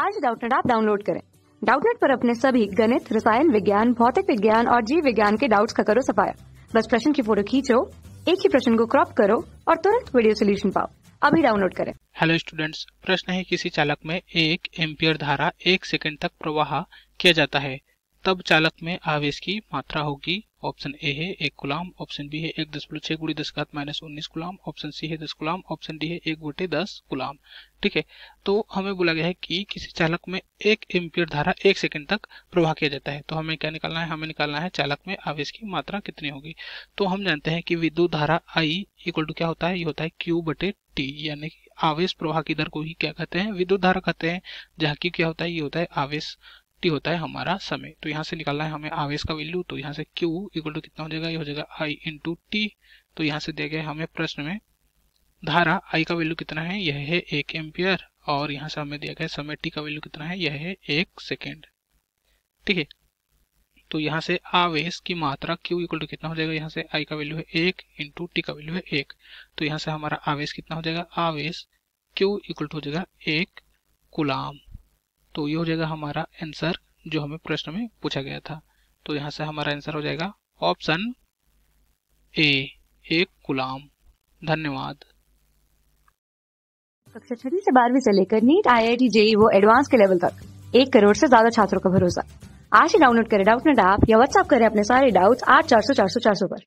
आज डाउटनेट आप डाउनलोड करें डाउटनेट पर अपने सभी गणित रसायन विज्ञान भौतिक विज्ञान और जीव विज्ञान के डाउट्स का करो सफाया बस प्रश्न की फोटो खींचो एक ही प्रश्न को क्रॉप करो और तुरंत वीडियो सोल्यूशन पाओ अभी डाउनलोड करें हेलो स्टूडेंट्स प्रश्न है किसी चालक में एक एम्पियर धारा एक सेकंड तक प्रवाह किया जाता है तब चालक में आवेश की मात्रा होगी ऑप्शन ए है एक गुलाम ऑप्शन बी है एक दशमलव छह गुड़ी दस घात माइनस उन्नीस गुलाम ऑप्शन सी है दस गुलाम ऑप्शन डी है एक बटे दस गुलाम ठीक है तो हमें बोला गया है कि किसी चालक में एक एम्पियर धारा एक सेकंड तक प्रवाह किया जाता है तो हमें क्या निकालना है हमें निकालना है चालक में आवेश की मात्रा कितनी होगी तो हम जानते हैं कि विद्युत धारा आई इक्वल टू क्या होता है ये होता है क्यू बटे टी यानी आवेश प्रवाह की दर को ही क्या कहते हैं विद्युत धारा कहते हैं जहाँ की क्या होता है ये होता है आवेश टी होता है हमारा समय तो यहाँ से निकालना है हमें आवेश का वैल्यू तो यहाँ से क्यू इक्वल टू कितना हो जाएगा ये हो जाएगा आई इंटू टी तो यहाँ से दिया हमें प्रश्न में धारा आई का वैल्यू कितना है यह है एक एम्पियर और यहाँ से हमें दिया गया समय टी का वैल्यू कितना है यह है एक सेकेंड ठीक है तो यहाँ से आवेश की मात्रा क्यू इक्वल टू कितना हो जाएगा यहाँ से आई का वैल्यू है एक इंटू टी का वैल्यू है एक तो यहाँ से हमारा आवेश कितना हो जाएगा आवेश क्यू इक्वल टू हो जाएगा एक गुलाम तो ये हो जाएगा हमारा आंसर जो हमें प्रश्न में पूछा गया था तो यहाँ से हमारा आंसर हो जाएगा ऑप्शन ए एक गुलाम धन्यवाद कक्षा छठी से बारहवीं से लेकर NEET I I T JEE वो एडवांस के लेवल तक एक करोड़ से ज्यादा छात्रों का भरोसा आज ही डाउनलोड करें डाउट नेट ऐप या व्हाट्सअप करें अपने सारे डाउट्स आठ चार सौ चार सौ चार सौ पर